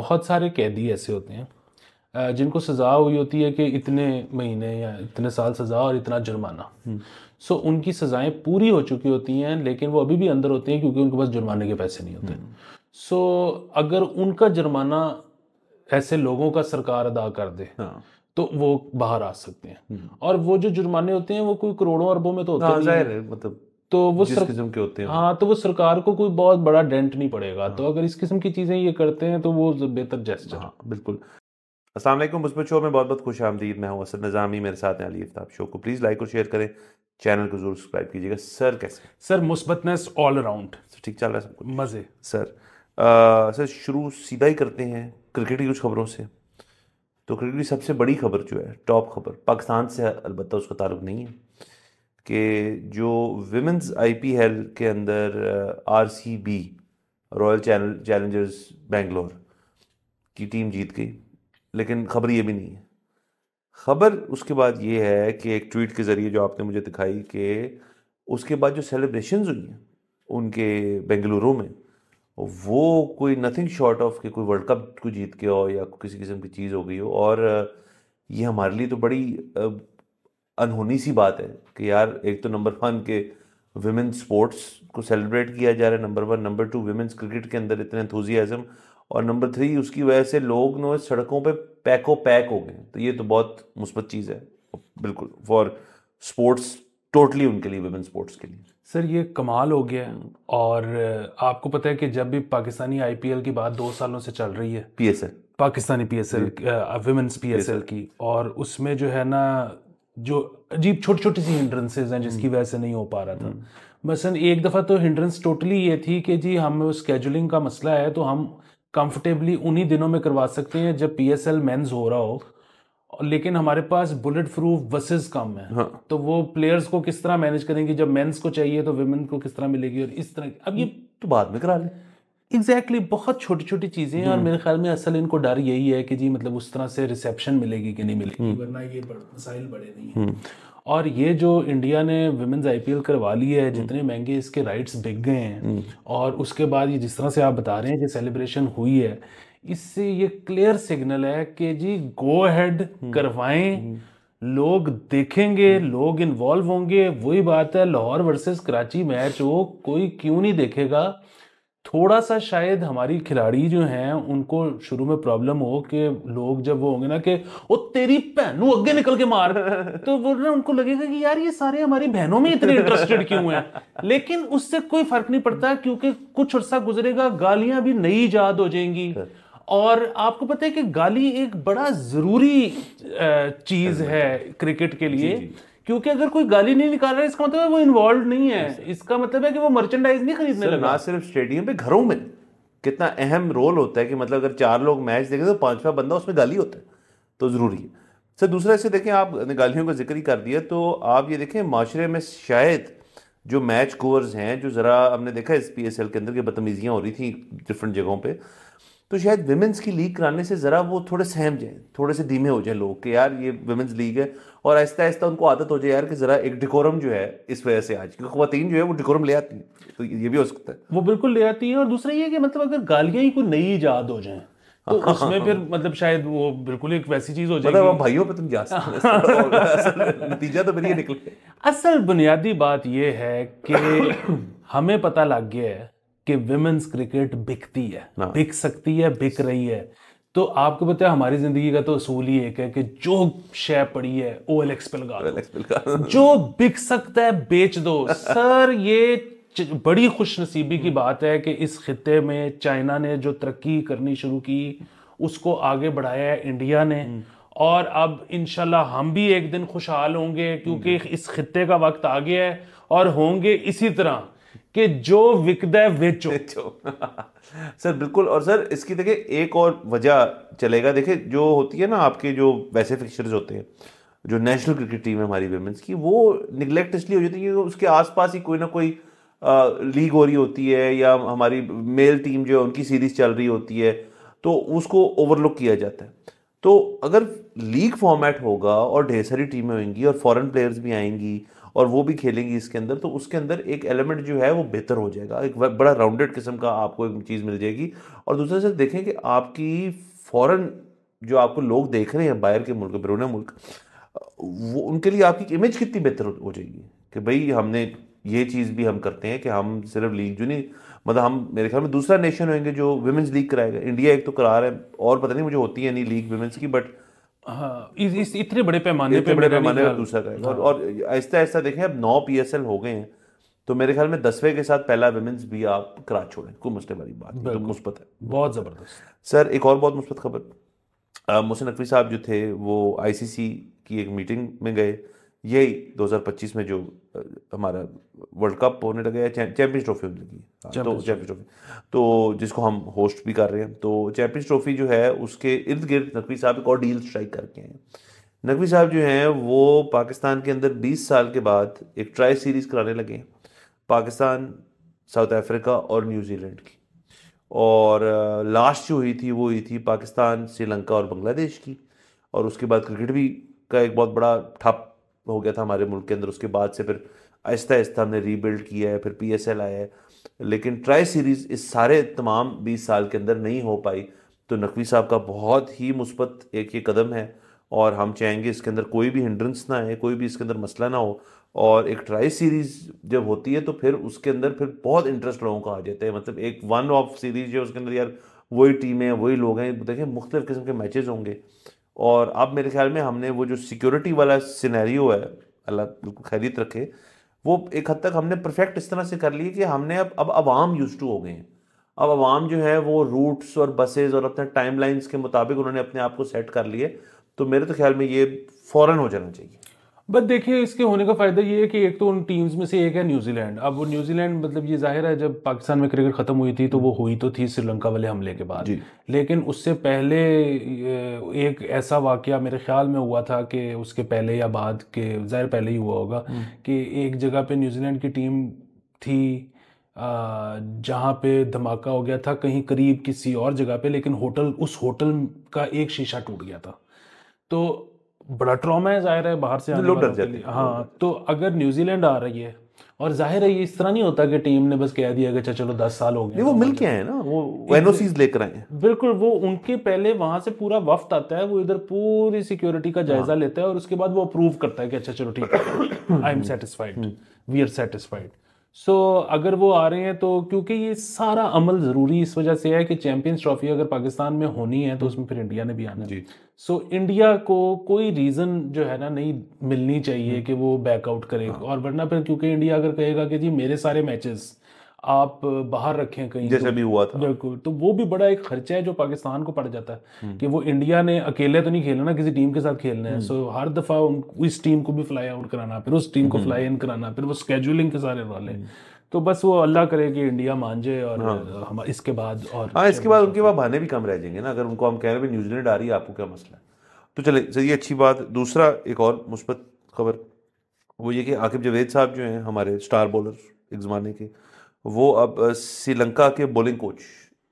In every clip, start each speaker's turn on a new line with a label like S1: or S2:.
S1: बहुत सारे कैदी ऐसे होते हैं जिनको सज़ा हुई होती है कि इतने महीने या इतने साल सज़ा और इतना जुर्माना सो हम्म। उनकी सज़ाएं पूरी हो चुकी होती हैं लेकिन वो अभी भी अंदर होते हैं क्योंकि उनके पास जुर्माने के पैसे नहीं होते सो हम्म। अगर उनका जुर्माना ऐसे लोगों का सरकार अदा कर दे हाँ। तो वो बाहर आ सकते हैं हम्म। और वो जो जुर्माने होते हैं वो कोई करोड़ों अरबों में तो होते हाँ, है मतलब तो वो जिस किस्म के होते हैं हाँ तो वो सरकार को कोई बहुत बड़ा डेंट नहीं पड़ेगा तो हाँ। तो अगर इस किस्म की चीज़ें ये करते हैं तो वो बेहतर जैसा हाँ,
S2: बिल्कुल असल वालेकुम मुस्बत शो में बहुत बहुत खुश आमदीद मैं हूँ असद नज़ामी मेरे साथ हैं अली आफ्ताब शो को प्लीज़ लाइक और शेयर करें चैनल को जरूर सब्सक्राइब कीजिएगा सर कैसे सर
S1: मुस्बतनेस ऑल अराउंड
S2: ठीक चल रहा है सब मज़े सर आ, सर शुरू सीधा ही करते हैं क्रिकेट की कुछ खबरों से तो क्रिकेट की सबसे बड़ी खबर जो है टॉप खबर पाकिस्तान से अलबत्त उसका ताल्लुक नहीं है कि जो विमेंस एल के अंदर आरसीबी रॉयल चैलेंजर्स बेंगलोर की टीम जीत गई लेकिन खबर ये भी नहीं है खबर उसके बाद ये है कि एक ट्वीट के ज़रिए जो आपने मुझे दिखाई कि उसके बाद जो सेलिब्रेशन हुई हैं उनके बेंगलुरु में वो कोई नथिंग शॉर्ट ऑफ कि कोई वर्ल्ड कप को जीत के हो या किसी किस्म की चीज़ हो गई हो और uh, ये हमारे लिए तो बड़ी uh, अनहोनी सी बात है कि यार एक तो नंबर वन के विमेन स्पोर्ट्स को सेलिब्रेट किया जा रहा है number one number two women's cricket के अंदर इतने थोजियाज़म और नंबर थ्री उसकी वजह से लोग नो सड़कों पर पैको पैक हो गए तो ये तो बहुत मुस्बत चीज़ है बिल्कुल फॉर स्पोर्ट्स टोटली उनके लिए वुमेन स्पोर्ट्स के लिए
S1: सर ये कमाल हो गया है और आपको पता है कि जब भी पाकिस्तानी आईपीएल की बात दो सालों से चल रही है PSL Pakistani PSL women's PSL की और उसमें जो है ना जो अजीब छोटी छोटी सी हिंड्रेंसेज हैं जिसकी हम्म। वजह से नहीं हो पा रहा था मसलन हम्म। एक दफ़ा तो हिंड्रेंस टोटली ये थी कि जी हमें स्केजुलिंग का मसला है तो हम कंफर्टेबली उन्हीं दिनों में करवा सकते हैं जब पी एस एल मेन्स हो रहा हो लेकिन हमारे पास बुलेट प्रूफ बसेस कम है हाँ। तो वो प्लेयर्स को किस तरह मैनेज करेंगे जब मेंस को चाहिए तो वुमेन को किस तरह मिलेगी और इस तरह अब ये तो बाद में करा लें एग्जैक्टली exactly, बहुत छोटी छोटी चीज़ें हैं और हम्म। मेरे ख्याल में असल इनको डर यही है कि जी मतलब उस तरह से रिसेप्शन मिलेगी कि नहीं मिलेगी हम्म। वरना ये मसाइल बड़े नहीं हैं हम्म। और ये जो इंडिया ने पी आईपीएल करवा ली है जितने महंगे इसके राइट्स बिक गए हैं और उसके बाद ये जिस तरह से आप बता रहे हैं कि सेलिब्रेशन हुई है इससे ये क्लियर सिग्नल है कि जी गो हैड करवाएं लोग देखेंगे लोग इन्वॉल्व होंगे वही बात है लाहौर वर्सेस कराची मैच हो कोई क्यों नहीं देखेगा थोड़ा सा शायद हमारी खिलाड़ी जो हैं उनको शुरू में प्रॉब्लम हो कि लोग जब वो होंगे ना कि वो तेरी बहनों अगे निकल के मार तो वो ना उनको लगेगा कि यार ये सारे हमारी बहनों में इतने इंटरेस्टेड क्यों हैं लेकिन उससे कोई फर्क नहीं पड़ता क्योंकि कुछ अर्सा गुजरेगा गालियां भी नई याद हो जाएंगी और आपको पता है कि गाली एक बड़ा जरूरी चीज है क्रिकेट के लिए जी जी। क्योंकि अगर कोई गाली नहीं निकाल रहा है इसका मतलब वो इन्वॉल्व नहीं है इसका मतलब है कि वो
S2: मर्चेंडाइज नहीं खरीदने लगा ना सिर्फ स्टेडियम पे घरों में कितना अहम रोल होता है कि मतलब अगर चार लोग मैच देखें तो पांचवा बंदा उसमें गाली होता है तो ज़रूरी है सर दूसरा इसे देखें आपने गालियों का जिक्र ही कर दिया तो आप ये देखें माशरे में शायद जो मैच कोवर्स हैं जो ज़रा हमने देखा एस पी एस एल के अंदर की बदतमीजियाँ हो रही थी डिफरेंट जगहों पर तो शायद वेमेंस की लीग कराने से ज़रा वो थोड़े सहम जाए थोड़े से धीमे हो जाए लोग कि यार ये विमेंस लीग है और आहिस्ता आहिस्ता उनको आदत हो जाए यार कि ज़रा एक डिकोरम जो है इस वजह से आज क्योंकि खुवान जो है वो डिकोरम ले आती है
S1: तो ये भी हो सकता है वो बिल्कुल ले आती है और दूसरा ये कि मतलब अगर गालियाँ ही कोई नई ईजाद हो जाए तो उसमें फिर मतलब शायद वो बिल्कुल एक वैसी चीज हो मतलब जाएगी मतलब भाइयों पे तुम तो जा सकते तो नतीजा तो फिर निकले असल बुनियादी बात ये है कि हमें पता लग गया है कि विमेन्स क्रिकेट बिकती है हाँ। बिक सकती है बिक रही है तो आपको पता है हमारी जिंदगी का तो असूल ही एक है कि जो शय पड़ी है ओ एल एक्स जो बिक सकता है बेच दो सर ये बड़ी खुश नसीबी की बात है कि इस खत्े में चाइना ने जो तरक्की करनी शुरू की उसको आगे बढ़ाया है इंडिया ने हम्म। और अब इनशाला हम भी एक दिन खुशहाल होंगे क्योंकि हम्म। इस खत्े का वक्त आ गया है और होंगे इसी तरह कि जो विकदे वेचो सर बिल्कुल और सर इसकी देखिए एक और
S2: वजह चलेगा देखिए जो होती है ना आपके जो वैसे फिक्चर्स होते हैं जो नेशनल क्रिकेट टीम है हमारी वेमेंस की वो निगलेक्ट इसलिए हो जाती है क्योंकि उसके आसपास ही कोई ना कोई आ, लीग हो रही होती है या हमारी मेल टीम जो है उनकी सीरीज चल रही होती है तो उसको ओवरलुक किया जाता है तो अगर लीग फॉर्मेट होगा और ढेर सारी टीमें होंगी और फॉरेन प्लेयर्स भी आएंगी और वो भी खेलेंगी इसके अंदर तो उसके अंदर एक एलिमेंट जो है वो बेहतर हो जाएगा एक बड़ा राउंडेड किस्म का आपको एक चीज़ मिल जाएगी और दूसरा सर देखें कि आपकी फ़ौरन जो आपको लोग देख रहे हैं बाहर के मुल्क बैरून मुल्क वो उनके लिए आपकी इमेज कितनी बेहतर हो जाएगी कि भाई हमने ये चीज़ भी हम करते हैं कि हम सिर्फ लीग जो नहीं मतलब हम मेरे ख्याल में दूसरा नेशन होंगे जो वुमेंस लीग कराएगा इंडिया एक तो करा रहा है और पता नहीं मुझे होती है नहीं लीग वुमेंस की बट
S1: हाँ, इस, इतने बड़े पैमाने पे बड़े पैमाने पर दूसरा करेगा हाँ। और
S2: ऐसा ऐसा देखें अब नौ पी हो गए हैं तो मेरे ख्याल में दसवें के साथ पहला वेमेंस भी आप करा छोड़ें कोई मसले वाली बात नहीं तो मुस्बत है बहुत ज़बरदस्त सर एक और बहुत मुस्बत खबर मोहसिन नकवी साहब जो थे वो आईसीसी की एक मीटिंग में गए यही 2025 में जो हमारा वर्ल्ड कप होने लगा है चैंपियंस ट्रॉफी होने लगी है हाँ, तो चैंपियंस ट्रॉफी तो जिसको हम होस्ट भी कर रहे हैं तो चैंपियंस ट्रॉफी जो है उसके इर्द गिर्द नकवी साहब एक और डील स्ट्राइक करके हैं नकवी साहब जो हैं वो पाकिस्तान के अंदर 20 साल के बाद एक ट्राई सीरीज़ कराने लगे हैं पाकिस्तान साउथ अफ्रीका और न्यूजीलैंड की और लास्ट जो हुई थी वो हुई थी पाकिस्तान श्रीलंका और बांग्लादेश की और उसके बाद क्रिकेट भी का एक बहुत बड़ा ठप हो गया था हमारे मुल्क के अंदर उसके बाद से फिर आहिस्ता आहिस्ता हमने रीबिल्ड किया है फिर पी एस एल आया है लेकिन ट्राई सीरीज़ इस सारे तमाम बीस साल के अंदर नहीं हो पाई तो नकवी साहब का बहुत ही मुस्बत एक ये कदम है और हम चाहेंगे इसके अंदर कोई भी हिंड्रेंस ना है कोई भी इसके अंदर मसला ना हो और एक ट्राई सीरीज़ जब होती है तो फिर उसके अंदर फिर बहुत इंटरेस्ट लोगों का आ जाता है मतलब एक वन ऑफ सीरीज है उसके अंदर यार वही टीमें वही लोग हैं देखें मुख्तलिफ़ किस्म के मैचेज़ होंगे और अब मेरे ख्याल में हमने वो जो सिक्योरिटी वाला सिनेरियो है अल्लाह बिल्कुल खैरित रखे वो एक हद तक हमने परफेक्ट इस तरह से कर लिए कि हमने अब अब आवाम यूज टू हो गए हैं अब आवाम जो है वो रूट्स और बसेज और अपने टाइम के मुताबिक उन्होंने अपने आप को सेट कर लिए तो मेरे तो ख्याल में ये फ़ौरन हो जाना चाहिए
S1: बट देखिए इसके होने का फ़ायदा ये है कि एक तो उन टीम्स में से एक है न्यूजीलैंड अब वो न्यूजीलैंड मतलब ये जाहिर है जब पाकिस्तान में क्रिकेट ख़त्म हुई थी तो वो हुई तो थी श्रीलंका वाले हमले के बाद लेकिन उससे पहले एक ऐसा वाक्य मेरे ख्याल में हुआ था कि उसके पहले या बाद के ज़ाहिर पहले ही हुआ होगा हम्म। कि एक जगह पर न्यूजीलैंड की टीम थी जहाँ पे धमाका हो गया था कहीं करीब किसी और जगह पे लेकिन होटल उस होटल का एक शीशा टूट गया था तो बड़ा ट्रॉमा है जाहिर है बाहर से तो लोग डर जाते हैं हाँ तो अगर न्यूजीलैंड आ रही है और जाहिर है ये इस तरह नहीं होता कि टीम ने बस कह दिया कि अच्छा, चलो दस साल हो गए वो हाँ, मिल मतलब के आए ना वो एनओसीज लेकर आए बिल्कुल वो उनके पहले वहां से पूरा वफ्त आता है वो इधर पूरी सिक्योरिटी का जायजा हाँ। लेता है और उसके बाद वो अप्रूव करता है कि अच्छा चलो ठीक है I am satisfied we are satisfied so so, अगर वो आ रहे हैं तो क्योंकि ये सारा अमल ज़रूरी इस वजह से है कि चैम्पियंस ट्रॉफी अगर पाकिस्तान में होनी है तो हम्म। उसमें फिर इंडिया ने भी आना जी सो so, इंडिया को कोई रीज़न जो है ना नहीं मिलनी चाहिए हम्म। कि वो बैकआउट करे हाँ। और वरना फिर क्योंकि इंडिया अगर कहेगा कि जी मेरे सारे मैचेस आप बाहर रखें कहीं जैसे तो, भी हुआ था बिल्कुल तो वो भी बड़ा एक खर्चा है जो पाकिस्तान को पड़ जाता है हम्म। कि वो इंडिया ने अकेले तो नहीं खेलना किसी टीम के साथ खेलना है सो हम्म। हर दफ़ा उन इस टीम को भी फ्लाई आउट कराना फिर उस टीम को फ्लाई हम्म। इन कराना फिर वो स्केजुलिंग के सारे वाले तो बस वो अल्लाह करे कि इंडिया मान जाए और हाँ। हम इसके बाद और हाँ इसके
S2: बाद उनके बाद बहाने भी कम रह जाएंगे ना अगर उनको हम कह रहे हैं न्यूजीलैंड आ रही है आपको क्या मसला है तो चले सर ये अच्छी बात दूसरा एक और मुस्बत खबर वो ये कि आकिब जवेद साहब जो हैं हमारे स्टार बॉलर एक ज़माने के वो अब श्रीलंका के बॉलिंग कोच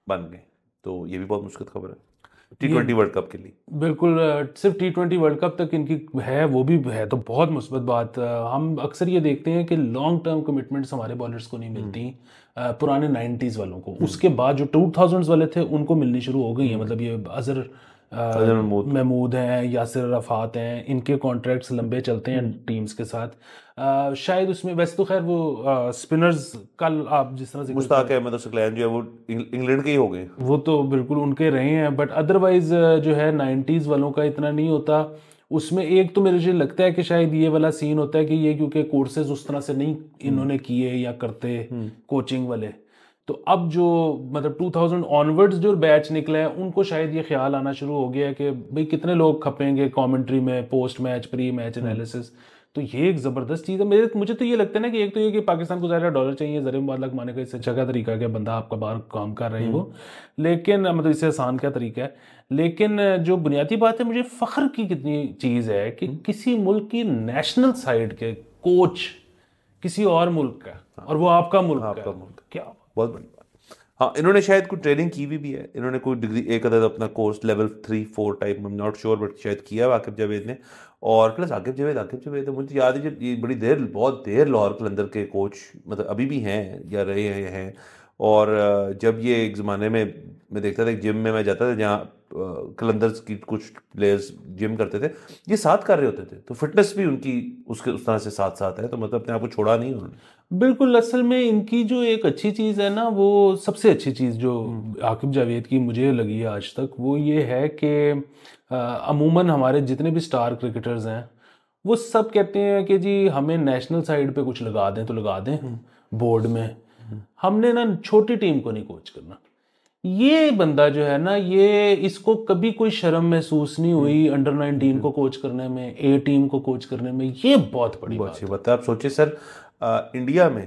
S2: बन गए तो ये भी बहुत मुश्किल खबर है टी ट्वेंटी वर्ल्ड कप के लिए
S1: बिल्कुल सिर्फ टी ट्वेंटी वर्ल्ड कप तक इनकी है वो भी है तो बहुत मुस्बत बात हम अक्सर ये देखते हैं कि लॉन्ग टर्म कमिटमेंट्स हमारे बॉलर्स को नहीं हम्म। मिलती पुराने नाइन्टीज़ वालों को हम्म। उसके बाद जो टू थाउजेंड्स वाले थे उनको मिलनी शुरू हो गई है मतलब ये अजहर महमूद हैं यासिर रफात हैं इनके कॉन्ट्रैक्ट्स लंबे चलते हैं टीम्स हम्म। के साथ आ, शायद उसमें वैसे तो खैर वो आ, स्पिनर्स कल आप जिस तरह से मुश्ताक
S2: अहमद सकलैन जो है वो इंग्लैंड के ही हो गए
S1: वो तो बिल्कुल उनके रहे हैं बट अदरवाइज जो है नाइन्टीज़ वालों का इतना नहीं होता उसमें एक तो मेरे मुझे लगता है कि शायद ये वाला सीन होता है कि ये क्योंकि कोर्सेज उस तरह से नहीं हम्म। इन्होंने किए या करते कोचिंग हम्म। वाले तो अब जो मतलब 2000 ऑनवर्ड्स जो बैच निकले हैं उनको शायद ये ख्याल आना शुरू हो गया है कि भाई कितने लोग खपेंगे कमेंट्री में post match pre match analysis तो ये एक ज़बरदस्त चीज़ है मेरे मुझे तो ये लगता है ना कि एक तो ये कि पाकिस्तान को ज़्यादा डॉलर चाहिए ज़रिए मुबादला कमाने का इससे अच्छा क्या तरीका क्या बंदा आपका बाहर काम कर रही हो हम्म। लेकिन मतलब इससे आसान का तरीका है लेकिन जो बुनियादी बात है मुझे फ़ख्र की कितनी चीज़ है कि हम्म। किसी मुल्क की नेशनल साइड के कोच किसी और मुल्क का और वो आपका मुल्क आपका मुल्क
S2: बहुत बड़ी बात हाँ इन्होंने शायद कुछ ट्रेनिंग की भी, भी है इन्होंने कोई डिग्री एक अदर अपना course level three four type में नॉट श्योर बट शायद किया आकिब जावेद ने और प्लस आकिब जावेद आकिब जावेद मुझे तो याद है जब ये बड़ी देर बहुत देर लाहौर कलंदर के कोच मतलब अभी भी हैं या रहे हैं और जब ये एक ज़माने में मैं देखता था जिम में मैं जाता था जहाँ कलंदर्स की कुछ प्लेयर्स जिम करते थे ये साथ कर रहे होते थे तो फिटनेस भी उनकी उसके उस तरह से साथ साथ है तो मतलब अपने आप को छोड़ा नहीं उन्होंने
S1: बिल्कुल असल में इनकी जो एक अच्छी चीज़ है ना वो सबसे अच्छी चीज़ जो हम्म। आकिब जावेद की मुझे लगी है आज तक वो ये है कि अमूमन हमारे जितने भी स्टार क्रिकेटर्स हैं वो सब कहते हैं कि जी हमें नेशनल साइड पे कुछ लगा दें तो लगा दें हम्म। बोर्ड में हम्म। हमने ना छोटी टीम को नहीं कोच करना ये बंदा जो है ना ये इसको कभी कोई शर्म महसूस नहीं हुई अंडर नाइनटीन को कोच करने में ए टीम को कोच करने में ये बहुत बड़ी बहुत अच्छी बात है आप सोचिए सर इंडिया में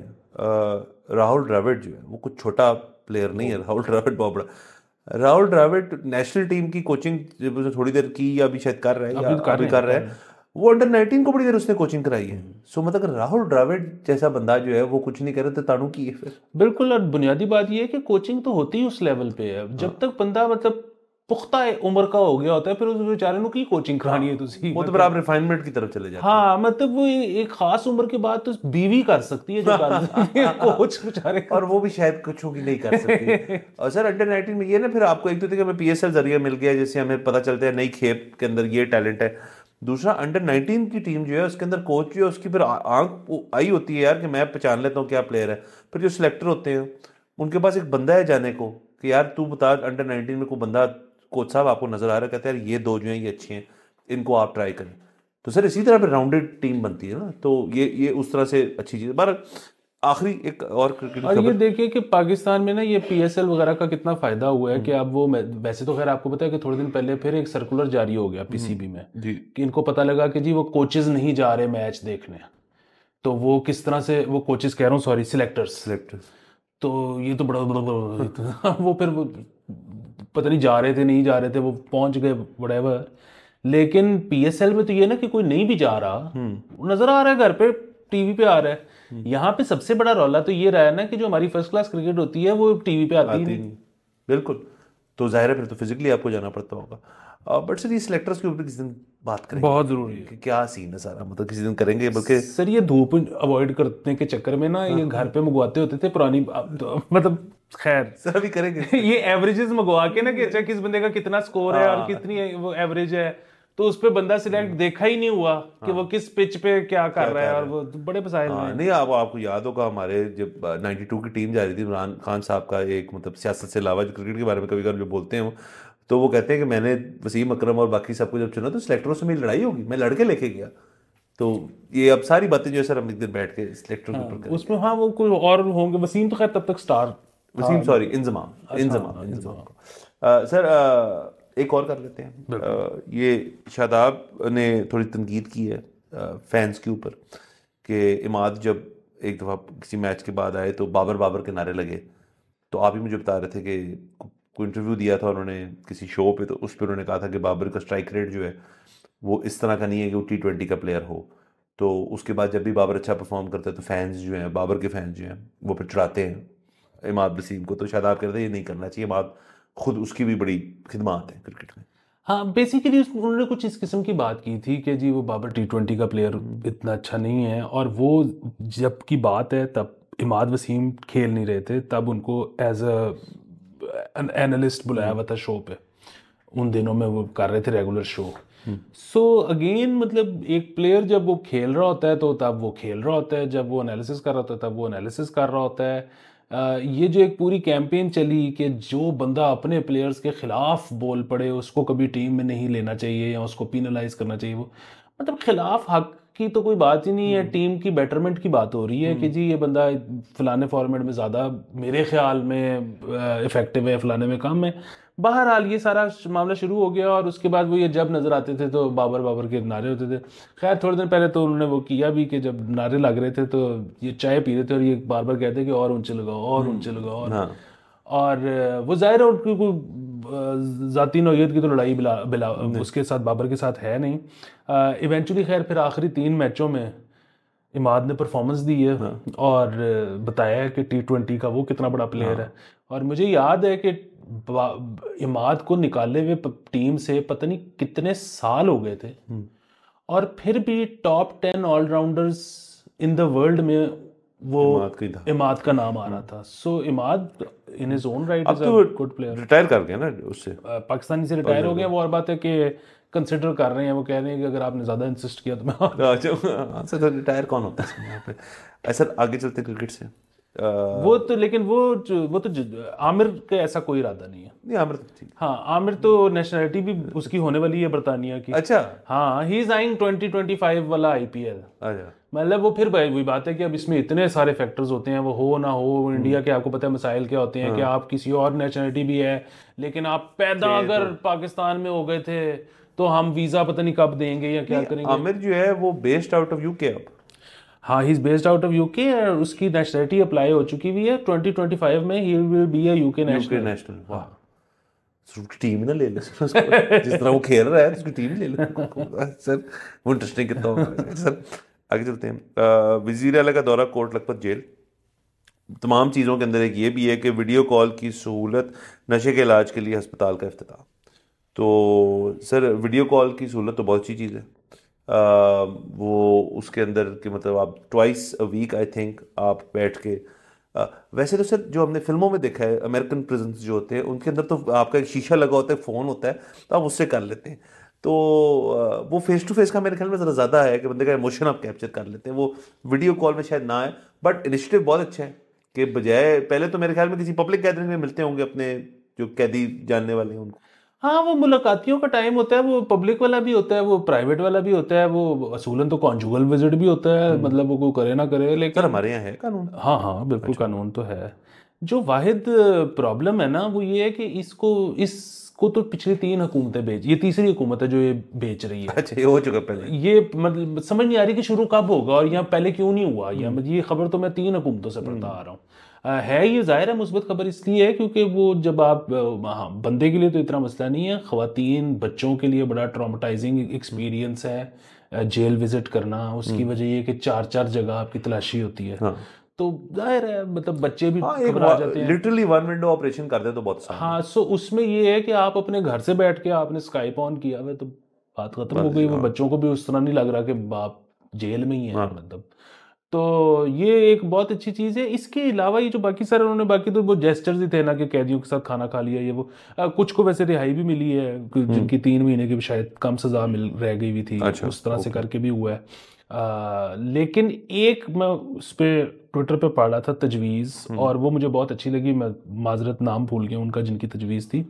S1: राहुल
S2: ड्राविड जो है वो कुछ छोटा प्लेयर नहीं है राहुल ड्राविड बहुत बड़ा राहुल ड्राविड नेशनल टीम की कोचिंग जब उसने थोड़ी देर की या अभी शायद कर रहा है तो या अभी कर रहे हैं वो अंडर नाइनटीन को बड़ी देर उसने कोचिंग कराई है सो मतलब राहुल ड्राविड जैसा बंदा जो है वो कुछ नहीं कर रहे थे तो तानू की है फिर
S1: बिल्कुल और बुनियादी बात यह है कि कोचिंग तो होती ही उस लेवल पे है जब हाँ। तक बंदा मतलब ਪੁਖਤਾ ਉਮਰ ਦਾ ਹੋ ਗਿਆ ਹੁੰਦਾ ਫਿਰ ਉਸ ਵਿਚਾਰੇ ਨੂੰ ਕੀ ਕੋਚਿੰਗ ਕਰਾਣੀ ਹੈ ਤੁਸੀਂ ਉਹ ਤਾਂ ਫਿਰ ਆਪ ਰਿਫਾਈਨਮੈਂਟ ਦੀ ਤਰਫ ਚਲੇ ਜਾते हाँ मतलब वो एक खास उम्र के बाद तो बीवी कर सकती है जो कोच बेचारे
S2: और वो भी शायद कुछ होगी नहीं कर सकती और सर अंडर नाइनटीन में ये ना फिर आपको एक तो देखिए हमें पी पीएसएल जरिए मिल गया जैसे हमें पता चलता है नई खेप के अंदर ये टैलेंट है दूसरा अंडर नाइनटीन की टीम जो है उसके अंदर कोच जो है उसकी फिर आंख आई होती है यार कि मैं पहचान लेता हूँ क्या प्लेयर है फिर जो सिलेक्टर होते हैं उनके पास एक बंदा है जाने को कि यार तू बता अंडर नाइनटीन में कोई बंदा कोच साहब आपको नजर आ रहा है कहते हैं ये दो जो हैं ये अच्छे हैं इनको आप ट्राई करें तो सर इसी तरह पर राउंडेड टीम बनती है ना तो ये ये उस तरह से अच्छी चीज़ बार आखिरी एक और क्रिकेट और ये
S1: देखिए कि पाकिस्तान में ना ये पीएसएल वगैरह का कितना फायदा हुआ है कि अब वो वैसे तो खैर आपको पता है कि थोड़े दिन पहले फिर एक सर्कुलर जारी हो गया पीसीबी में कि इनको पता लगा कि जी वो कोचेज नहीं जा रहे मैच देखने तो वो किस तरह से वो कोचेज कह रहा हूँ सॉरी सिलेक्टर्स सिलेक्टर्स तो ये तो बड़ा वो फिर पता नहीं जा रहे थे नहीं जा रहे थे वो पहुंच गए वडेवर लेकिन पीएसएल में तो ये ना कि कोई नहीं भी जा रहा हम्म। नजर आ रहा है घर पे टीवी पे आ रहा है हम्म। यहाँ पे सबसे बड़ा रौला तो ये रहा है ना कि जो हमारी फर्स्ट क्लास क्रिकेट होती है वो टीवी पे आती, आती नहीं।, नहीं
S2: बिल्कुल तो जाहिर है फिर तो फिजिकली आपको जाना
S1: पड़ता होगा बट सर ये सिलेक्टर्स के ऊपर किसी दिन बात करें बहुत जरूरी है क्या सीन है सारा मतलब किसी दिन करेंगे बल्कि सर ये धूप अवॉइड करने के चक्कर में ना ये हाँ। घर पे मंगवाते होते थे पुरानी तो, मतलब खैर सभी करेंगे ये एवरेजेस मंगवा के ना कि अच्छा किस बंदे का कितना स्कोर है और हाँ। कितनी वो एवरेज है तो उस पर बंदा सिलेक्ट हम्म। देखा ही नहीं हुआ कि वो हाँ। किस पिच पे क्या कर रहा है और वो बड़े मसाइल हाँ, नहीं
S2: आप आपको याद होगा हमारे जब 92 की टीम जा रही थी इमरान खान साहब का एक मतलब सियासत से अलावा जो क्रिकेट के बारे में कभी कभी जो बोलते हैं तो वो कहते हैं कि मैंने वसीम अक्रम और बाकी सबको जब चुना तो सिलेक्टरों से मेरी लड़ाई होगी मैं लड़के लेके गया तो ये अब सारी बातें जो है सर हम एक दिन बैठ के सिलेक्टरों के ऊपर
S1: उसमें हाँ वो कोई और होंगे वसीम तो खैर तब तक star Wasim sorry Inzamam
S2: Inzamam sir एक और कर लेते हैं uh, ये शादाब ने थोड़ी तनकीद की है फैंस uh, के ऊपर कि इमाद जब एक दफ़ा किसी मैच के बाद आए तो बाबर बाबर के नारे लगे तो आप ही मुझे बता रहे थे कि कोई इंटरव्यू दिया था उन्होंने किसी शो पे तो उस पर उन्होंने कहा था कि बाबर का स्ट्राइक रेट जो है वो इस तरह का नहीं है कि वो टी ट्वेंटी का प्लेयर हो तो उसके बाद जब भी बाबर अच्छा परफॉर्म करता है तो फैंस जो हैं बाबर के फैंस जो हैं वो पर चढ़ाते हैं इमाद वसीम को तो शादाब कहते ये नहीं करना चाहिए इमाद खुद उसकी भी बड़ी खिदमत है
S1: क्रिकेट में हाँ बेसिकली उन्होंने कुछ इस किस्म की बात की थी कि जी वो बाबर टी ट्वेंटी का प्लेयर हम्म। इतना अच्छा नहीं है और वो जब की बात है तब इमाद वसीम खेल नहीं रहे थे तब उनको एज अ एनालिस्ट बुलाया हुआ हम्म। था शो पे उन दिनों में वो कर रहे थे regular show so so again मतलब एक प्लेयर जब वो खेल रहा होता है तो तब वो खेल रहा होता है जब वो एनालिसिस कर रहा होता है तब वो एनालिसिस कर रहा होता है ये जो एक पूरी कैंपेन चली कि जो बंदा अपने प्लेयर्स के ख़िलाफ़ बोल पड़े उसको कभी टीम में नहीं लेना चाहिए या उसको पिनलाइज करना चाहिए वो मतलब खिलाफ हक की तो कोई बात ही नहीं है टीम हम्म। की बेटरमेंट की बात हो रही है कि हम्म। जी ये बंदा फलाने फॉर्मेट में ज़्यादा मेरे ख्याल में इफ़ेक्टिव है फलाने में कम है बहरहाल ये सारा मामला शुरू हो गया और उसके बाद वो ये जब नज़र आते थे तो बाबर बाबर के नारे होते थे खैर थोड़े दिन पहले तो उन्होंने वो किया भी कि जब नारे लग रहे थे तो ये चाय पी रहे थे और ये बार बार कहते कि और ऊंचे लगाओ और ऊंचे हम्म, लगाओ और हाँ। और वो ज़ाहिर है उनकी कोई ज़ाती नोयत की तो लड़ाई बिला बिला उसके साथ बाबर के साथ है नहीं इवेंचुअली खैर फिर आखिरी तीन मैचों में इमाद ने परफॉर्मेंस दी है हाँ। और बताया कि टी ट्वेंटी का वो कितना बड़ा प्लेयर हाँ। है और मुझे याद है कि इमाद को निकाले हुए टीम से पता नहीं कितने साल हो गए थे और फिर भी top ten allrounders in the world में वो इमाद, का नाम आ रहा था so so, Imad in his own right good player retire कर गया ना उससे पाकिस्तानी से रिटायर हो गया वो और बात है कि कंसिडर कर रहे हैं वो कह रहे हैं कि अगर आपने ज़्यादा इंसिस्ट किया तो मैं
S2: सर रिटायर कौन होता है सर आगे चलते क्रिकेट से आ, वो
S1: तो लेकिन वो वो तो आमिर का ऐसा कोई इरादा नहीं है नहीं आमिर तो ठीक हाँ आमिर तो नेशनलिटी भी उसकी होने वाली है बरतानिया की अच्छा हाँ he is eyeing twenty twenty five वाला आई पी एल अच्छा मतलब वो फिर वही बात है कि अब इसमें इतने सारे फैक्टर्स होते हैं वो हो ना हो इंडिया हम्म। के आपको पता है मसाइल क्या होते हैं हाँ। कि आप किसी और नेशनलिटी भी है लेकिन आप पैदा अगर तो। पाकिस्तान में हो गए थे तो हम वीजा पता नहीं कब देंगे या क्या करेंगे आमिर जो है वो based out of you K अब हाँ he is based out of UK और उसकी नेशनलिटी अप्लाई हो चुकी हुई है 2025 में he will be a UK national national वाह टीम ना ले ले
S2: जिस तरह वो खेल रहा है उसकी टीम ले ले सर वो इंटरेस्टिंग कितना होगा सर आगे चलते हैं वजीर अला का दौरा कोर्ट लखपत जेल तमाम चीज़ों के अंदर एक ये भी है कि वीडियो कॉल की सहूलत नशे के इलाज के लिए अस्पताल का अफ्ताह तो सर वीडियो कॉल की सहूलत तो बहुत अच्छी चीज़ है वो उसके अंदर कि मतलब आप twice a week I think आप बैठ के वैसे तो सर जो हमने फिल्मों में देखा है अमेरिकन प्रजेंस जो होते हैं उनके अंदर तो आपका एक शीशा लगा होता है फ़ोन होता है तो आप उससे कर लेते हैं तो वो फेस टू फेस का मेरे ख्याल में ज़रा ज़्यादा है कि बंदे का इमोशन आप कैप्चर कर लेते हैं वो वीडियो कॉल में शायद ना आए बट इनिशिएटिव बहुत अच्छा है कि बजाय पहले तो मेरे ख्याल में किसी पब्लिक गैदरिंग में मिलते होंगे अपने जो कैदी जानने वाले हैं उनको
S1: हाँ वो मुलाकातियों का टाइम होता है वो पब्लिक वाला भी होता है वो प्राइवेट वाला भी होता है वो असूलन तो कॉन्जुगल विजिट भी होता है हम्म। मतलब वो करे ना करे लेकिन हमारे यहाँ है कानून हाँ हाँ बिल्कुल अच्छा। कानून तो है जो वाहिद प्रॉब्लम है ना वो ये है कि इसको इसको तो पिछली तीन हुकूमतें बेच ये तीसरी हुकूमत है जो ये बेच रही है अच्छा ये हो चुका पहले ये मतलब समझ नहीं आ रही कि शुरू कब होगा और यहाँ पहले क्यों नहीं हुआ यहाँ हम्म। मतलब ये खबर तो मैं तीन हुकूमतों से पढ़ता हम्म। आ रहा हूँ है ये ज़ाहिर है मुस्बत खबर इसलिए है क्योंकि वो जब आप हाँ, बंदे के लिए तो इतना मसला नहीं है ख़वान बच्चों के लिए बड़ा ट्रामाटाइजिंग एक्सपीरियंस है जेल विज़िट करना उसकी हम्म। वजह यह कि चार चार जगह आपकी तलाशी होती है हाँ। तो जाहिर है मतलब बच्चे भी हाँ, एक जाते हैं लिटरली वन विंडो ऑपरेशन कर दे तो बहुत हाँ सो उसमें ये है कि आप अपने घर से बैठ के आपने स्काइप ऑन किया हुआ तो बात खत्म हो गई वो हाँ। बच्चों को भी उस तरह नहीं लग रहा कि बाप जेल में ही है हाँ। मतलब तो ये एक बहुत अच्छी चीज़ है इसके अलावा ये जो बाकी सारे उन्होंने बाकी तो वो जेस्टर्स ही थे ना कि कैदियों के साथ खाना खा लिया ये वो आ, कुछ को वैसे रिहाई भी मिली है हम्म। जिनकी तीन महीने की शायद कम सजा मिल रह गई हुई थी अच्छा, उस तरह से करके भी हुआ है आ, लेकिन एक मैं उस पर ट्विटर पे पढ़ा था तजवीज़ हम्म। और वो मुझे बहुत अच्छी लगी मैं माजरत नाम भूल गया उनका जिनकी तजवीज़ थी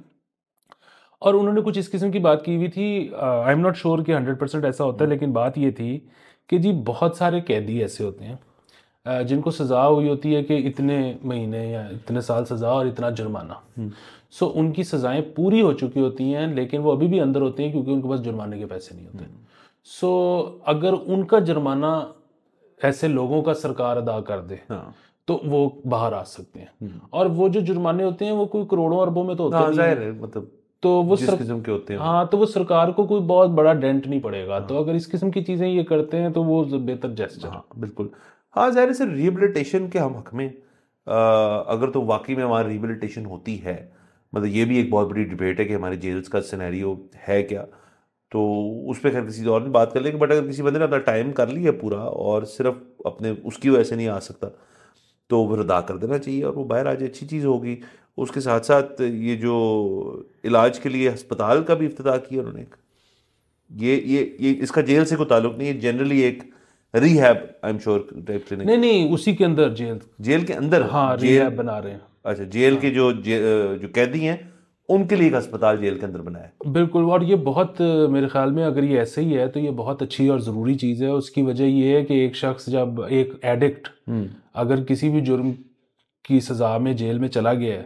S1: और उन्होंने कुछ इस किस्म की बात की हुई थी आई एम नॉट श्योर कि हंड्रेड परसेंट ऐसा होता है हम्म। लेकिन बात ये थी कि जी बहुत सारे कैदी ऐसे होते हैं जिनको सज़ा हुई होती है कि इतने महीने या इतने साल सज़ा और इतना जुर्माना सो हम्म। उनकी सज़ाएं पूरी हो चुकी होती हैं लेकिन वो अभी भी अंदर होते हैं क्योंकि उनके पास जुर्माने के पैसे नहीं होते सो हम्म। अगर उनका जुर्माना ऐसे लोगों का सरकार अदा कर दे हाँ। तो वो बाहर आ सकते हैं हम्म। और वो जो जुर्माने होते हैं वो कोई करोड़ों अरबों में तो होते हाँ, है मतलब तो वो जिस किस्म के होते हैं हाँ तो वो सरकार को कोई बहुत बड़ा डेंट नहीं पड़ेगा तो हाँ। तो अगर इस किस्म की चीज़ें ये करते हैं तो वो बेहतर जैसा हाँ बिल्कुल हाँ जाहिर सर रिहेबिलिटेशन के हम हक में आ, अगर
S2: तो वाकई में हमारी रिहेबिलिटेशन होती है मतलब ये भी एक बहुत बड़ी डिबेट है कि हमारे जेल्स का सिनेरियो है क्या तो उस पर खैर किसी और बात कर लेंगे बट अगर किसी बंदे ने अपना टाइम कर लिया पूरा और सिर्फ अपने उसकी वजह से नहीं आ सकता तो फिर अदा कर देना चाहिए और वो बाहर आ जाए अच्छी चीज़ होगी उसके साथ साथ ये जो इलाज के लिए अस्पताल का भी इफ्तः किया उन्होंने ये ये ये इसका जेल से कोई ताल्लुक नहीं है जनरली एक rehab I am sure type clinic नहीं
S1: नहीं उसी के अंदर जेल जेल के अंदर हाँ रिहैब बना रहे हैं
S2: अच्छा जेल हाँ। के जो जे, जो कैदी हैं उनके लिए एक अस्पताल जेल के अंदर बनाया
S1: बिल्कुल और ये बहुत मेरे ख्याल में अगर ये ऐसे ही है तो ये बहुत अच्छी और ज़रूरी चीज़ है उसकी वजह ये है कि एक शख्स जब एक एडिक्ट हम्म। अगर किसी भी जुर्म की सज़ा में जेल में चला गया है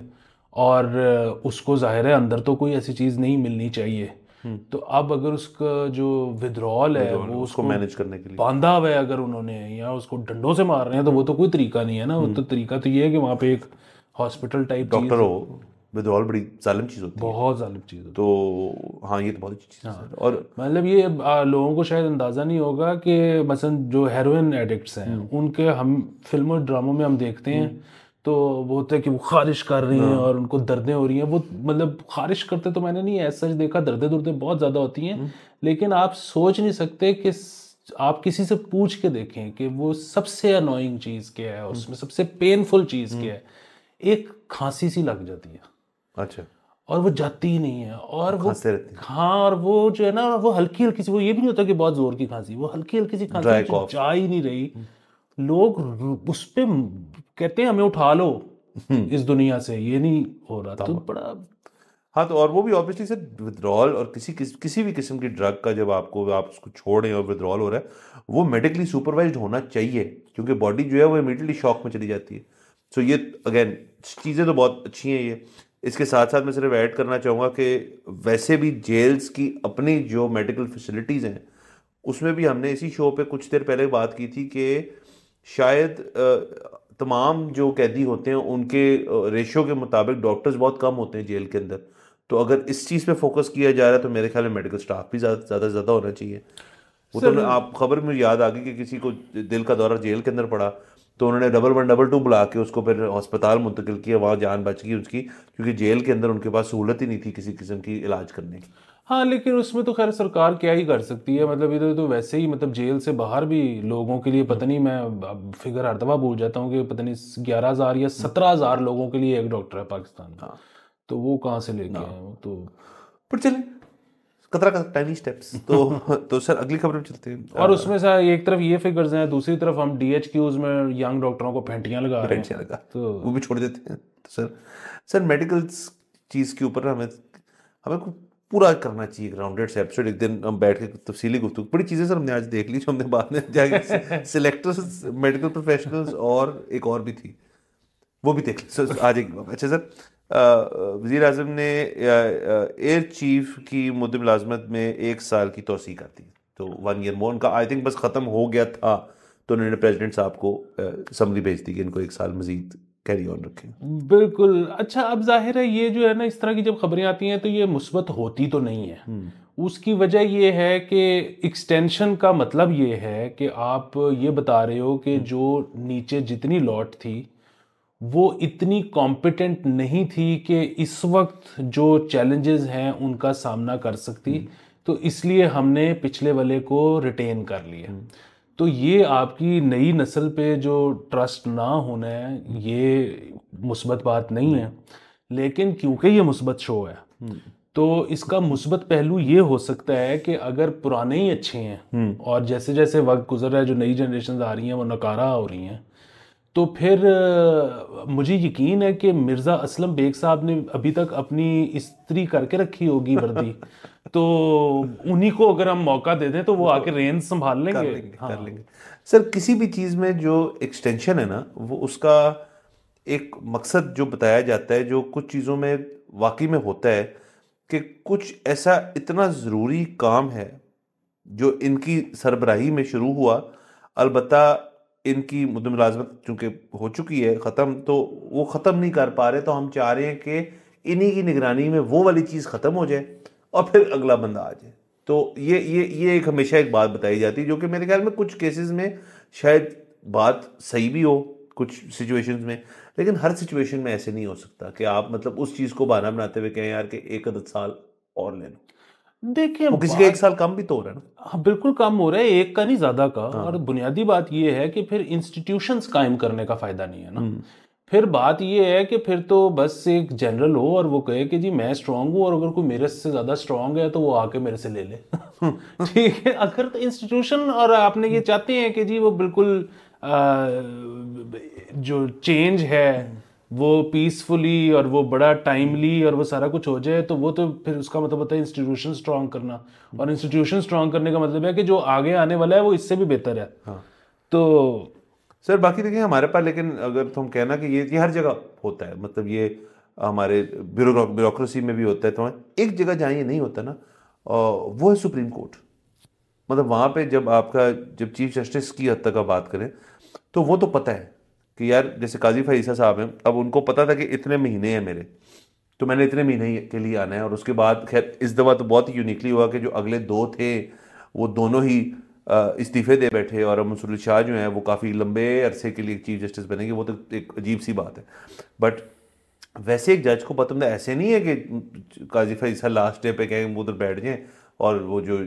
S1: और उसको ज़ाहिर है अंदर तो कोई ऐसी चीज़ नहीं मिलनी चाहिए हम्म। तो अब अगर उसका जो विद्रॉल है वो उसको मैनेज करने के लिए बांधा हुआ है अगर उन्होंने या उसको डंडों से मार रहे हैं तो वो तो कोई तरीका नहीं है ना वो हम्म। तो तरीका तो ये है कि वहाँ पे एक हॉस्पिटल टाइप डॉक्टर हो
S2: विद्रॉल बड़ी जालिम चीज़ होती बहुत है बहुत जालिम चीज़ तो हाँ ये तो बहुत अच्छी चीज़ हाँ। है और
S1: मतलब ये लोगों को शायद अंदाज़ा नहीं होगा कि मसलन जो हेरोइन एडिक्ट्स हैं हम्म। उनके हम फिल्मों और ड्रामों में हम देखते हैं हम्म। तो वो होता है कि वो खारिश कर रही हैं हाँ। और उनको दर्दें हो रही हैं वो मतलब खारिश करते तो मैंने नहीं ऐसा देखा दर्दें दुर्दें बहुत ज़्यादा होती हैं हम्म। लेकिन आप सोच नहीं सकते कि आप किसी से पूछ के देखें कि वो सबसे अनोइंग चीज़ क्या है उसमें सबसे पेनफुल चीज़ क्या है एक खांसी सी लग जाती है अच्छा और वो जाती ही नहीं है और वो हाँ और वो जो है ना वो हल्की हल्की सी वो ये भी नहीं होता कि बहुत जोर की खांसी वो हल्की हल्की सी खांसी जा ही नहीं रही लोग उस पर कहते हैं हमें उठा लो हम्म। इस दुनिया से ये नहीं हो रहा तो बड़ा
S2: हाँ तो और वो भी ऑब्वियसली सर विद्रॉल और किसी किस, किसी भी किस्म की ड्रग का जब आपको आप उसको छोड़ रहे हैं और विद्रॉल हो रहा है वो मेडिकली सुपरवाइज होना चाहिए क्योंकि बॉडी जो है वो इमीडिएटली शॉक में चली जाती है सो so ये अगेन चीज़ें तो बहुत अच्छी हैं ये इसके साथ साथ मैं सिर्फ ऐड करना चाहूँगा कि वैसे भी जेल्स की अपनी जो मेडिकल फैसिलिटीज़ हैं उसमें भी हमने इसी शो पे कुछ देर पहले बात की थी कि शायद तमाम जो कैदी होते हैं उनके रेशो के मुताबिक डॉक्टर्स बहुत कम होते हैं जेल के अंदर तो अगर इस चीज़ पे फोकस किया जा रहा है तो मेरे ख्याल में मेडिकल स्टाफ भी ज़्यादा ज़्यादा ज़्यादा होना चाहिए वो तो आप खबर में याद आ गई कि किसी को दिल का दौरा जेल के अंदर पड़ा तो उन्होंने डबल वन डबल टू बुला के उसको फिर अस्पताल मुंतकिल किया वहाँ जान बच गई उसकी क्योंकि जेल के अंदर उनके पास सहूलत ही नहीं थी किसी किस्म की इलाज करने की
S1: हाँ लेकिन उसमें तो खैर सरकार क्या ही कर सकती है मतलब इधर तो वैसे ही मतलब जेल से बाहर भी लोगों के लिए पता नहीं मैं फिगर हर दफा भूल जाता हूँ कि पता नहीं ग्यारह हज़ार या सत्रह हज़ार लोगों के लिए एक डॉक्टर है पाकिस्तान का हाँ। तो वो कहाँ से लेके हाँ। आए तो पर चले कतरा का टाइनी स्टेप्स तो तो सर अगली खबर में चलते हैं और उसमें सर एक तरफ ये फिगर्स हैं दूसरी तरफ हम डी एच क्यूज में यंग डॉक्टरों को फेंटियां लगा रहे हैं लगा तो वो भी छोड़ देते हैं तो सर सर मेडिकल चीज़ के ऊपर हमें हमें पूरा करना
S2: चाहिए ग्राउंडेड से एपिसोड एक दिन हम बैठ के तफसीली गुफ्तु बड़ी चीज़ें सर हमने आज देख ली जो हमने बाद में जाके सिलेक्टर मेडिकल प्रोफेशनल्स और एक और भी थी वो भी देख ली सर आज एक अच्छा सर वजीर अजम ने एयर चीफ की मुद मुलाजमत में एक साल की तोसी कर दी तो वन ईयर मोर उनका आई थिंक बस ख़त्म हो गया था तो उन्होंने प्रेजिडेंट साहब को असम्बली भेज दी कि इनको एक साल मजीद कैरी ऑन रखें
S1: बिल्कुल अच्छा अब जाहिर है ये जो है ना इस तरह की जब खबरें आती हैं तो ये मुस्बत होती तो नहीं है हम्म। उसकी वजह ये है कि एक्सटेंशन का मतलब ये है कि आप ये बता रहे हो कि हम्म। जो नीचे जितनी लॉट थी वो इतनी कॉम्पिटेंट नहीं थी कि इस वक्त जो चैलेंजेस हैं उनका सामना कर सकती हम्म। तो इसलिए हमने पिछले वाले को रिटेन कर लिया हम्म। तो ये आपकी नई नस्ल पे जो ट्रस्ट ना होना है हम्म। ये मुस्बत बात नहीं है लेकिन क्योंकि ये मुसबत शो है तो इसका मुस्बत पहलू ये हो सकता है कि अगर पुराने ही अच्छे हैं और जैसे जैसे वक्त गुजर रहा है जो नई जनरेशन आ रही हैं वो नकारा हो रही हैं तो फिर मुझे यकीन है कि मिर्ज़ा असलम बेग साहब ने अभी तक अपनी स्त्री करके रखी होगी वर्दी तो उन्हीं को अगर हम मौका दे दें तो वो आके तो रेंज संभाल लेंगे कर लेंगे, हाँ। कर लेंगे
S2: सर किसी भी चीज़ में जो एक्सटेंशन है ना वो उसका एक मकसद जो बताया जाता है जो कुछ चीज़ों में वाकई में होता है कि कुछ ऐसा इतना ज़रूरी काम है जो इनकी सरबराही में शुरू हुआ अलबत्ता इनकी मुद मुलाजमत चूँकि हो चुकी है ख़त्म तो वो ख़त्म नहीं कर पा रहे तो हम चाह रहे हैं कि इन्हीं की निगरानी में वो वाली चीज़ ख़त्म हो जाए और फिर अगला बंदा आ जाए तो ये ये ये एक हमेशा एक बात बताई जाती है जो कि मेरे ख्याल में कुछ केसेस में शायद बात सही भी हो कुछ सिचुएशंस में लेकिन हर सिचुएशन में ऐसे नहीं हो सकता कि आप मतलब उस चीज़ को बहाना बनाते हुए कहें यार कि एक आध साल और ले लो
S1: देखिए किसी का एक साल कम भी तो हो रहा है ना हाँ बिल्कुल कम हो रहा है एक का नहीं ज्यादा का हाँ। और बुनियादी बात यह है कि फिर इंस्टीट्यूशंस कायम करने का फायदा नहीं है ना हम्म। फिर बात यह है कि फिर तो बस एक जनरल हो और वो कहे कि जी मैं स्ट्रांग हूँ और अगर कोई मेरे से ज़्यादा स्ट्रांग है तो वो आके मेरे से ले ले हम्म। ठीक है अगर तो इंस्टीट्यूशन और आपने ये हम्म। चाहते हैं कि जी वो बिल्कुल आ, जो चेंज है वो पीसफुली और वो बड़ा टाइमली और वो सारा कुछ हो जाए तो वो तो फिर उसका मतलब होता है इंस्टीट्यूशन स्ट्रांग करना और इंस्टीट्यूशन स्ट्रांग करने का मतलब है कि जो आगे आने वाला है वो इससे भी बेहतर है हाँ। तो सर बाकी देखिए हमारे पास लेकिन अगर तो हम कहना कि ये ये हर जगह होता है
S2: मतलब ये हमारे ब्यूरोक्रेसी में भी होता है तो एक जगह जहाँ ये नहीं होता ना वो है सुप्रीम कोर्ट मतलब वहाँ पे जब आपका जब चीफ जस्टिस की हद तक आप बात करें तो वो तो पता है कि यार जैसे काजी फैसा साहब हैं अब उनको पता था कि इतने महीने हैं मेरे तो मैंने इतने महीने के लिए आना है और उसके बाद खैर इस दफ़ा तो बहुत ही यूनिकली हुआ कि जो अगले दो थे वो दोनों ही इस्तीफे दे बैठे और मंसूर शाह जो हैं वो काफ़ी लंबे अरसे के लिए चीफ जस्टिस बनेंगे वो तो एक अजीब सी बात है बट वैसे एक जज को पता तो ऐसे नहीं है कि काजी फैसा लास्ट डे पे कहें वो उधर बैठ जाएँ और वो जो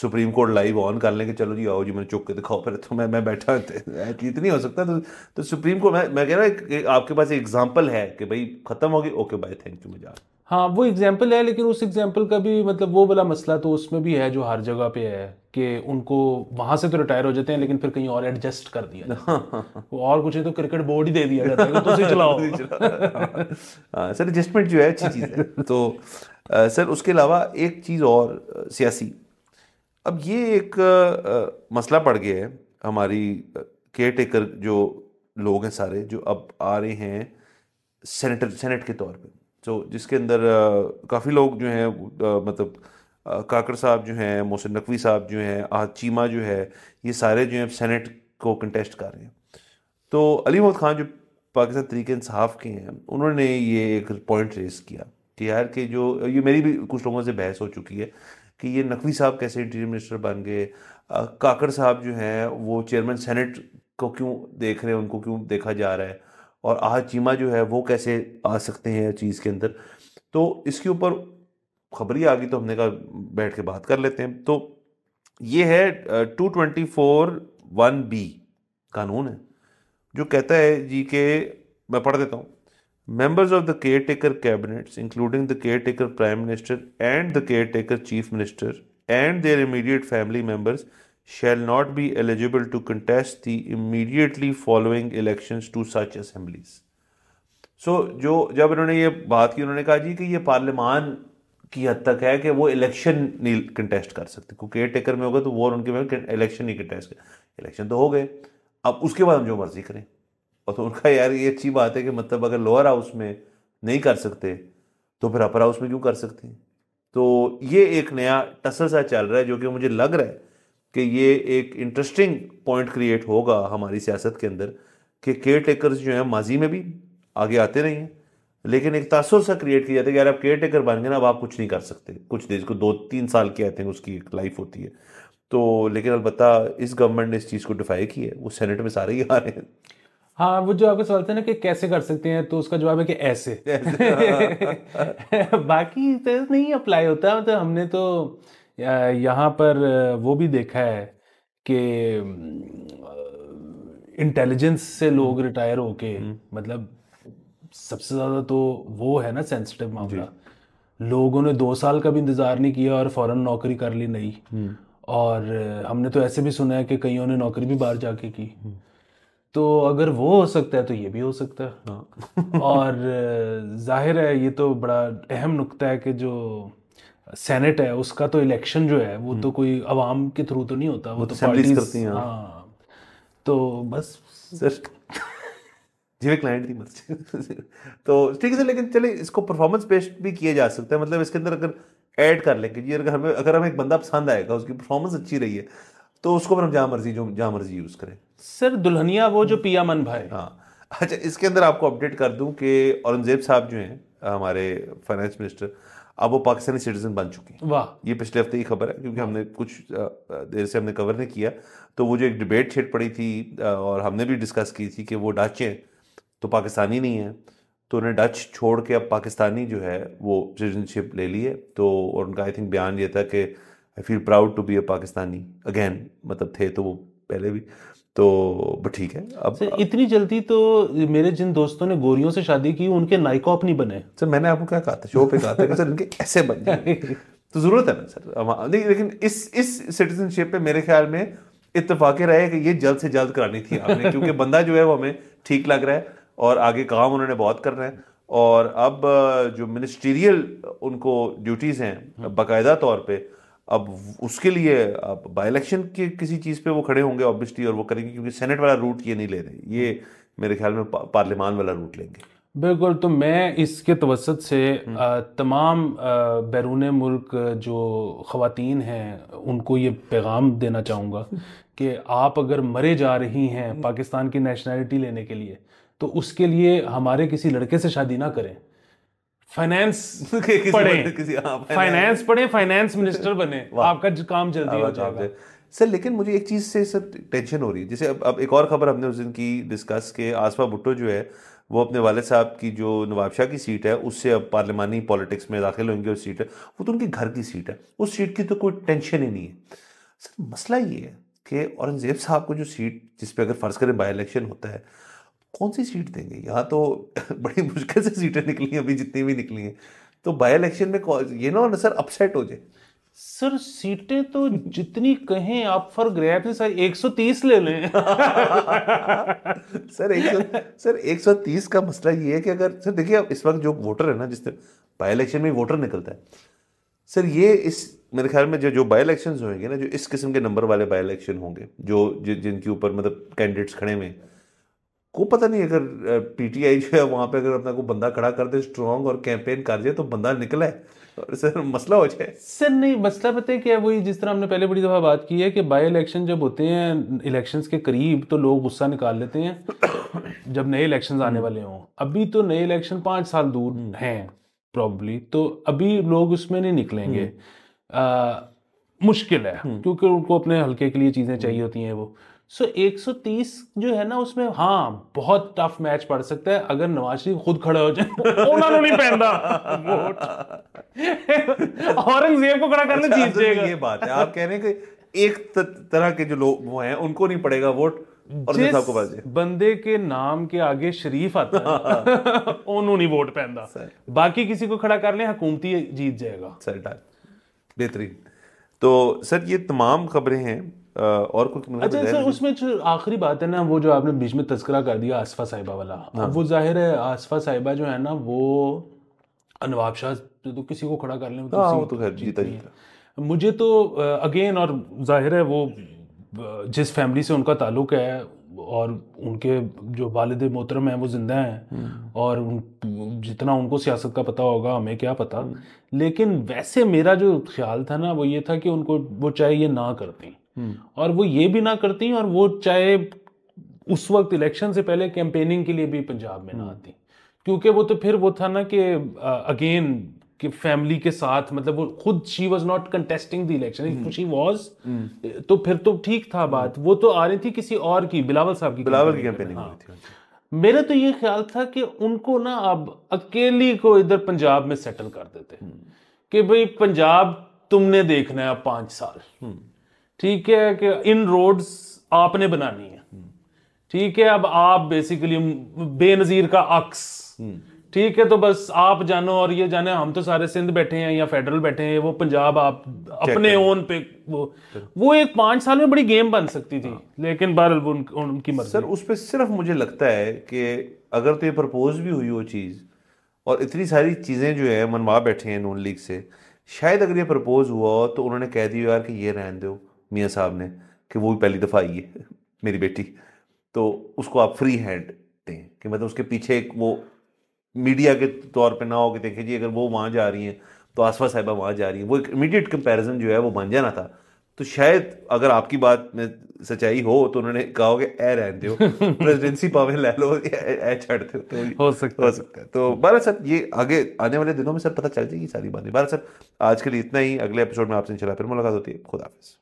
S2: सुप्रीम कोर्ट लाइव ऑन कर लेंगे चलो जी आओ जी मैंने चुप के दिखाओ पहले तो मैं मैं बैठा एटलीस्ट नहीं हो सकता तो, तो सुप्रीम कोर्ट मैं मैं कह रहा हूँ आपके पास एक एग्जाम्पल है कि भाई ख़त्म होगी ओके बाय थैंक यू मुझे
S1: हाँ वो एग्जाम्पल है लेकिन उस एग्जाम्पल का भी मतलब वो वाला मसला तो उसमें भी है जो हर जगह पे है कि उनको वहां से तो रिटायर हो जाते हैं लेकिन फिर कहीं और एडजस्ट कर दिया वो और कुछ है तो क्रिकेट बोर्ड ही दे दिया जाता है तो चलाओ सर एडजस्टमेंट हाँ, जो है अच्छी चीज़ है तो सर उसके अलावा
S2: एक चीज़ और सियासी अब ये एक मसला पड़ गया है हमारी केयर टेकर जो लोग हैं सारे जो अब आ रहे हैं सेनेटर सेनेट के तौर पे तो जिसके अंदर काफ़ी लोग जो हैं मतलब काकर साहब जो हैं मोहसिन नकवी साहब जो हैं आहद चीमा जो है ये सारे जो हैं सेनेट को कंटेस्ट कर रहे हैं तो अली मोहम्मद खान जो पाकिस्तान तरीके इंसाफ के हैं उन्होंने ये एक पॉइंट रेस किया टीआर के जो ये मेरी भी कुछ लोगों से बहस हो चुकी है कि ये नकवी साहब कैसे इंटीरियर मिनिस्टर बन गए काकड़ साहब जो हैं वो चेयरमैन सेनेट को क्यों देख रहे हैं उनको क्यों देखा जा रहा है और आह चीमा जो है वो कैसे आ सकते हैं चीज़ के अंदर तो इसके ऊपर खबरी आ गई तो हमने कहा बैठ के बात कर लेते हैं तो ये है two twenty four one B कानून है जो कहता है जी के मैं पढ़ देता हूँ Members of the caretaker cabinets, including the caretaker prime minister and the caretaker chief minister and their immediate family members, shall not be eligible to contest the immediately following elections to such assemblies. So so, जो जब इन्होंने ये बात की उन्होंने कहा जी कि ये पार्लियामान की हद तक है कि वो इलेक्शन नहीं कंटेस्ट कर सकते क्योंकि केयर टेकर में होगा तो वो उनके में इलेक्शन नहीं कंटेस्ट कर इलेक्शन तो हो गए अब उसके बाद हम जो मर्जी करें और तो उनका यार ये अच्छी बात है कि मतलब अगर लोअर हाउस में नहीं कर सकते तो फिर अपर हाउस में क्यों कर सकते हैं तो ये एक नया टसल सा चल रहा है जो कि मुझे लग रहा है कि ये एक इंटरेस्टिंग पॉइंट क्रिएट होगा हमारी सियासत के अंदर कि केयर टेकर्स जो हैं माजी में भी आगे आते रहे हैं लेकिन एक तासर सा क्रिएट किया जाता है कि यार आप केयर टेकर बन गए ना अब आप कुछ नहीं कर सकते कुछ देर को दो तीन साल के आते हैं उसकी एक लाइफ होती है तो लेकिन अलबत्त इस गवर्नमेंट ने इस चीज़ को डिफाई की है वो सेनेट में सारे ही आ रहे हैं
S1: हाँ वो जो आपका सवाल था ना कि कैसे कर सकते हैं तो उसका जवाब है कि ऐसे बाकी तो नहीं अप्लाई होता मतलब तो हमने तो यहाँ पर वो भी देखा है कि इंटेलिजेंस से हम्म। लोग रिटायर होके हम्म। मतलब सबसे ज़्यादा तो वो है ना सेंसिटिव मामला लोगों ने दो साल का भी इंतज़ार नहीं किया और फ़ौरन नौकरी कर ली नहीं हम्म। और हमने तो ऐसे भी सुना है कि कईयों ने नौकरी भी बाहर जाके की तो अगर वो हो सकता है तो ये भी हो सकता है हाँ। और जाहिर है ये तो बड़ा अहम नुकता है कि जो सेनेट है उसका तो इलेक्शन जो है वो तो हम्म। कोई अवाम के थ्रू तो नहीं होता वो, तो, तो करती हैं हाँ।, हाँ तो बस सर जी क्लाइंट थी मत
S2: तो ठीक है सर लेकिन चलिए इसको परफॉर्मेंस बेस्ड भी किया जा सकता है मतलब इसके अंदर अगर ऐड कर लेंगे जी अगर हमें अगर हमें एक बंदा पसंद आएगा उसकी परफॉर्मेंस अच्छी रही है तो उसको फिर हम जहाँ मर्जी जो जहाँ मर्जी यूज़ करें
S1: सर दुल्हनिया वो जो हम्म। पिया मन भाई हाँ
S2: अच्छा इसके अंदर आपको अपडेट कर दूं कि औरंगजेब साहब जो हैं हमारे फाइनेंस मिनिस्टर अब वो पाकिस्तानी सिटीजन बन चुके हैं वाह ये पिछले हफ्ते की खबर है क्योंकि हमने हाँ। कुछ देर से हमने कवर नहीं किया तो वो जो एक डिबेट छेड़ पड़ी थी और हमने भी डिस्कस की थी कि वो डच हैं तो पाकिस्तानी नहीं है तो उन्हें डच छोड़ के अब पाकिस्तानी जो है वो सिटीजनशिप ले ली है तो और उनका आई थिंक बयान ये था कि I feel proud to be a Pakistani again मतलब थे तो वो पहले भी तो ठीक है अब
S1: सर, इतनी जल्दी तो मेरे जिन दोस्तों ने गोरियों से शादी की उनके नाइकॉप नहीं बने सर मैंने आपको क्या कहा था शो पे कहा था कि सर इनके ऐसे बन जाए तो
S2: जरूरत है ना सर हाँ, लेकिन इस इस सिटीजनशिप पे मेरे ख्याल में इतफाक रहे कि ये जल्द से जल्द करानी थी आपने क्योंकि बंदा जो है वो हमें ठीक लग रहा है और आगे काम उन्होंने बहुत करना है और अब जो मिनिस्टीरियल उनको ड्यूटीज़ हैं हम्म। बाकायदा तौर पर अब उसके लिए आप बाई इलेक्शन के किसी चीज़ पे वो खड़े होंगे ऑब्वियसली और वो करेंगे क्योंकि सेनेट वाला रूट ये नहीं ले रहे ये मेरे ख्याल में पा, पार्लियामान वाला रूट लेंगे
S1: बिल्कुल तो मैं इसके तवसत से आ, हम्म। तमाम बैरून मुल्क जो ख़वान हैं उनको ये पैगाम देना चाहूँगा कि आप अगर मरे जा रही हैं हम्म। पाकिस्तान की नेशनैलिटी लेने के लिए तो उसके लिए हमारे किसी लड़के से शादी ना करें फाइनेंस पढ़े किसी फाइनेंस पढ़े फाइनेंस मिनिस्टर बने आपका काम जल्दी हो जाएगा सर लेकिन मुझे एक चीज़ से सर टेंशन
S2: हो रही है जैसे अब अब एक और खबर हमने उस दिन की डिस्कस के आसपा भुट्टो जो है वो अपने वाले साहब की जो नवाबशाह की सीट है उससे अब पार्लियमानी पॉलिटिक्स में दाखिल होंगे उस सीट है वो तो उनके घर की सीट है उस सीट की तो कोई टेंशन ही नहीं है सर मसला ये है कि औरंगजेब साहब को जो सीट जिस पर अगर फ़र्ज़ करें बाई इलेक्शन होता है कौन सी सीट देंगे यहाँ तो बड़ी मुश्किल से सीटें निकली हैं अभी जितनी भी निकली हैं तो बाई इलेक्शन में ये ना सर अपसेट हो जाए
S1: सर सीटें तो जितनी कहें आप फॉर ग्रैप से सर 130 ले लें सर एक
S2: सर 130 का मसला ये है कि अगर सर देखिए आप इस वक्त जो वोटर है ना जिस तरह बाई इलेक्शन में वोटर निकलता है सर ये इस मेरे ख्याल में जो जो बाई इलेक्शन होंगे ना जो इस किस्म के नंबर वाले बाई इलेक्शन होंगे जो जिनके ऊपर मतलब कैंडिडेट्स खड़े हुए हैं को पता नहीं अगर पीटीआई जो है वहां पे अगर अपना को बंदा खड़ा कर दे स्ट्रॉन्ग और कैंपेन कर जाए तो बंदा निकले और सर मसला हो जाए
S1: सर नहीं मसला पता है क्या वही जिस तरह हमने पहले बड़ी दफ़ा बात की है कि बाई इलेक्शन जब होते हैं इलेक्शंस के करीब तो लोग गुस्सा निकाल लेते हैं जब नए इलेक्शन आने वाले हों अभी तो नए इलेक्शन पांच साल दूर हम्म। हैं प्रॉब्ली तो अभी लोग उसमें नहीं निकलेंगे आ, हम्म। मुश्किल है हम्म। क्योंकि उनको अपने हल्के के लिए चीज़ें चाहिए होती हैं वो सो so, 130 जो है ना उसमें हाँ बहुत टफ मैच पड़ सकता है अगर नवाज शरीफ खुद खड़े हो जाए उन्होंने नहीं पहनता औरंगजेब को
S2: खड़ा करना अच्छा, चीज ये बात है आप कह रहे हैं कि एक तरह के जो लोग वो हैं उनको नहीं पड़ेगा वोट जिस
S1: बंदे के नाम के आगे शरीफ आता है उन्होंने वोट पहनता बाकी किसी को खड़ा कर ले हकूमती जीत जाएगा सर
S2: बेहतरीन तो सर ये तमाम खबरें हैं और कुछ अच्छा सर
S1: उसमें जो आखिरी बात है ना वो जो आपने बीच में तस्करा कर दिया आसफा साहिबा वाला हाँ। वो जाहिर है आसफा साहिबा जो है ना वो अनवाब शाह तो किसी को खड़ा कर लें तो, हाँ, तो
S2: खैर जीता जीता
S1: मुझे तो अगेन और जाहिर है वो जिस फैमिली से उनका ताल्लुक है और उनके जो वालद मोहतरम हैं वो ज़िंदा हैं हम्म। और जितना उनको सियासत का पता होगा हमें क्या पता हम्म। लेकिन वैसे मेरा जो ख्याल था ना वो ये था कि उनको वो चाहे ये ना करती हम्म। और वो ये भी ना करती और वो चाहे उस वक्त इलेक्शन से पहले कैंपेनिंग के लिए भी पंजाब में ना हम्म। आती क्योंकि वो तो फिर वो था ना कि अगेन कि फैमिली के साथ मतलब वो खुद she was not contesting the election she was तो फिर तो ठीक था हम्म। बात वो तो आ रही थी किसी और की बिलावल साहब की बिलावल की कैंपेनिंग हाँ, हाँ। मेरा तो ये ख्याल था कि उनको ना अब अकेली को इधर पंजाब में सेटल कर देते कि भाई पंजाब तुमने देखना है अब पांच साल ठीक है कि इन रोड्स आपने बनानी है ठीक है अब आप बेसिकली बेनजीर का अक्स हम्म। ठीक है तो बस आप जानो और ये जाने हम तो सारे सिंध बैठे हैं या फेडरल बैठे हैं वो पंजाब आप अपने ओन पे वो वो एक पांच साल में बड़ी गेम बन सकती थी हाँ। लेकिन बहरल उन, उनकी मर्जी सर
S2: उस पर सिर्फ मुझे लगता है कि अगर तो ये प्रपोज भी हुई वो चीज़ और इतनी सारी चीज़ें जो है मनवा बैठे हैं नून लीग से शायद अगर ये प्रपोज हुआ तो उन्होंने कह दिया यार कि ये रहने दो मियाँ साहब ने कि वो भी पहली दफ़ा आई है मेरी बेटी तो उसको आप फ्री हैंड दें कि मतलब उसके पीछे एक वो मीडिया के तौर पे ना हो कि देखें जी अगर वो वहाँ जा रही हैं तो आसफा साहिबा वहाँ जा रही हैं वो एक इमीडिएट कंपैरिजन जो है वो बन जाना था तो शायद अगर आपकी बात में सच्चाई हो तो उन्होंने कहा कि ए रहते हो प्रेसिडेंसी पावे ले लो ए छड़ते हो तो हो सकता हो सकता है तो भारत सर ये आगे आने वाले दिनों में सर पता चल जाएगी सारी बातें भारत सर आज के लिए इतना ही अगले एपिसोड में आपसे इंशाल्लाह फिर मुलाकात होती है खुदाफिज़